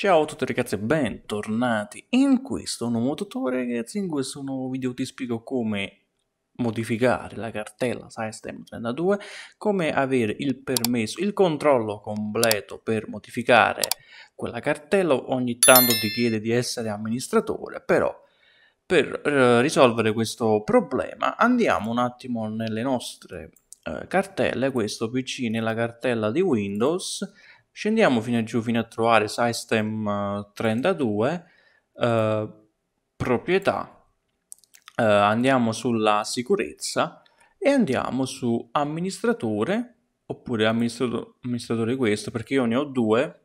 Ciao a tutti ragazzi e bentornati in questo nuovo tutorial ragazzi, in questo nuovo video ti spiego come modificare la cartella System 32, come avere il permesso, il controllo completo per modificare quella cartella, ogni tanto ti chiede di essere amministratore, però per eh, risolvere questo problema andiamo un attimo nelle nostre eh, cartelle, questo PC nella cartella di Windows Scendiamo fino a giù, fino a trovare System 32, eh, eh, proprietà, eh, andiamo sulla sicurezza e andiamo su amministratore, oppure amministrato- amministratore questo, perché io ne ho due.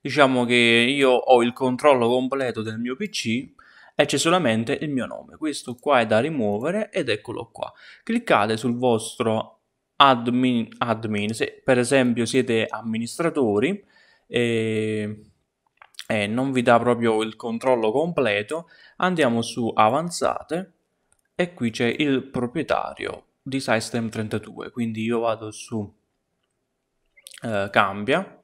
Diciamo che io ho il controllo completo del mio PC, e c'è solamente il mio nome. Questo qua è da rimuovere ed eccolo qua. Cliccate sul vostro admin, admin se per esempio siete amministratori e, ehm, e non vi dà proprio il controllo completo, andiamo su avanzate e qui c'è il proprietario di System 32, quindi io vado su eh, cambia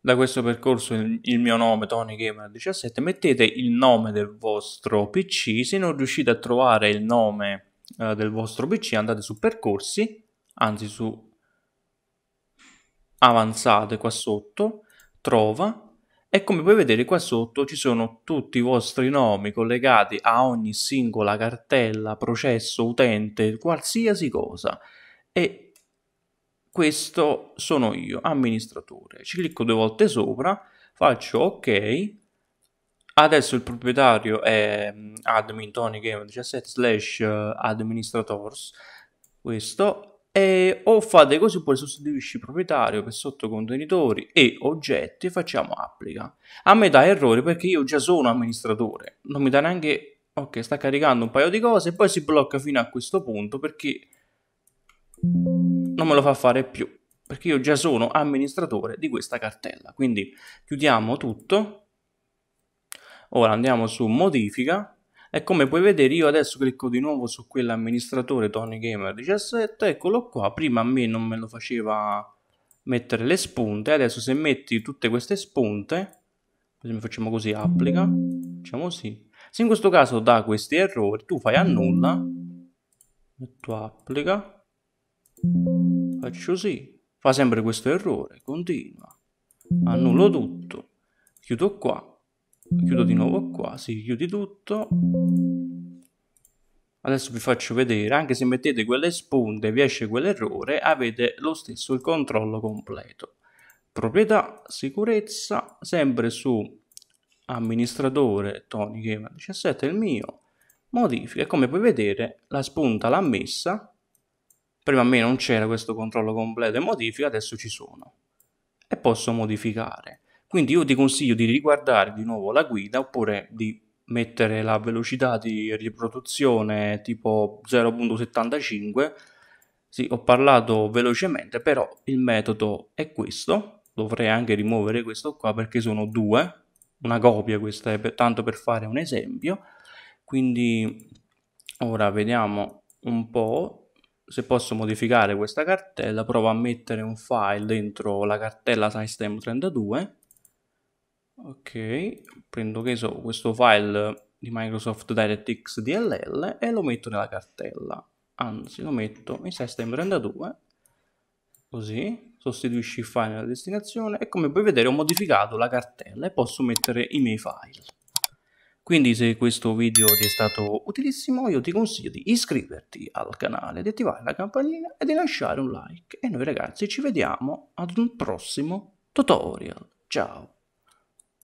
da questo percorso il, mio nome tony gamer 17 mettete il nome del vostro pc se non riuscite a trovare il nome eh, del vostro pc andate su percorsi anzi su avanzate qua sotto, trova e come puoi vedere qua sotto ci sono tutti i vostri nomi collegati a ogni singola cartella, processo, utente, qualsiasi cosa e questo sono io, amministratore. Ci clicco due volte sopra, faccio ok, adesso il proprietario è mm, admin tonygame17 slash eh, administrators, questo e o fate così oppure sostituisci proprietario per sottocontenitori e oggetti e facciamo applica. A me dà errore perché io già sono amministratore, non mi dà neanche... Ok, sta caricando un paio di cose e poi si blocca fino a questo punto perché non me lo fa fare più, perché io già sono amministratore di questa cartella. Quindi chiudiamo tutto. Ora andiamo su modifica e come puoi vedere io adesso clicco di nuovo su quell'amministratore Tony Gamer 17 eccolo qua prima a me non me lo faceva mettere le spunte adesso se metti tutte queste spunte facciamo così applica facciamo sì se in questo caso da questi errori tu fai annulla metto applica faccio sì fa sempre questo errore continua annullo tutto chiudo qua chiudo di nuovo qua si chiude tutto adesso vi faccio vedere anche se mettete quelle spunte e vi esce quell'errore avete lo stesso il controllo completo proprietà sicurezza sempre su amministratore Tony Gamer 17 il mio modifica come puoi vedere la spunta l'ha messa prima a me non c'era questo controllo completo e modifica adesso ci sono e posso modificare quindi io ti consiglio di riguardare di nuovo la guida oppure di mettere la velocità di riproduzione tipo 0.75. Sì, ho parlato velocemente, però il metodo è questo. Dovrei anche rimuovere questo qua perché sono due, una copia questa è per, tanto per fare un esempio. Quindi ora vediamo un po' se posso modificare questa cartella. Provo a mettere un file dentro la cartella SciStem32 ok prendo che so questo file di Microsoft DirectX DLL e lo metto nella cartella anzi lo metto in system32 così sostituisci il file nella destinazione e come puoi vedere ho modificato la cartella e posso mettere i miei file quindi se questo video ti è stato utilissimo io ti consiglio di iscriverti al canale, di attivare la campanella e di lasciare un like. E noi ragazzi ci vediamo ad un prossimo tutorial. Ciao!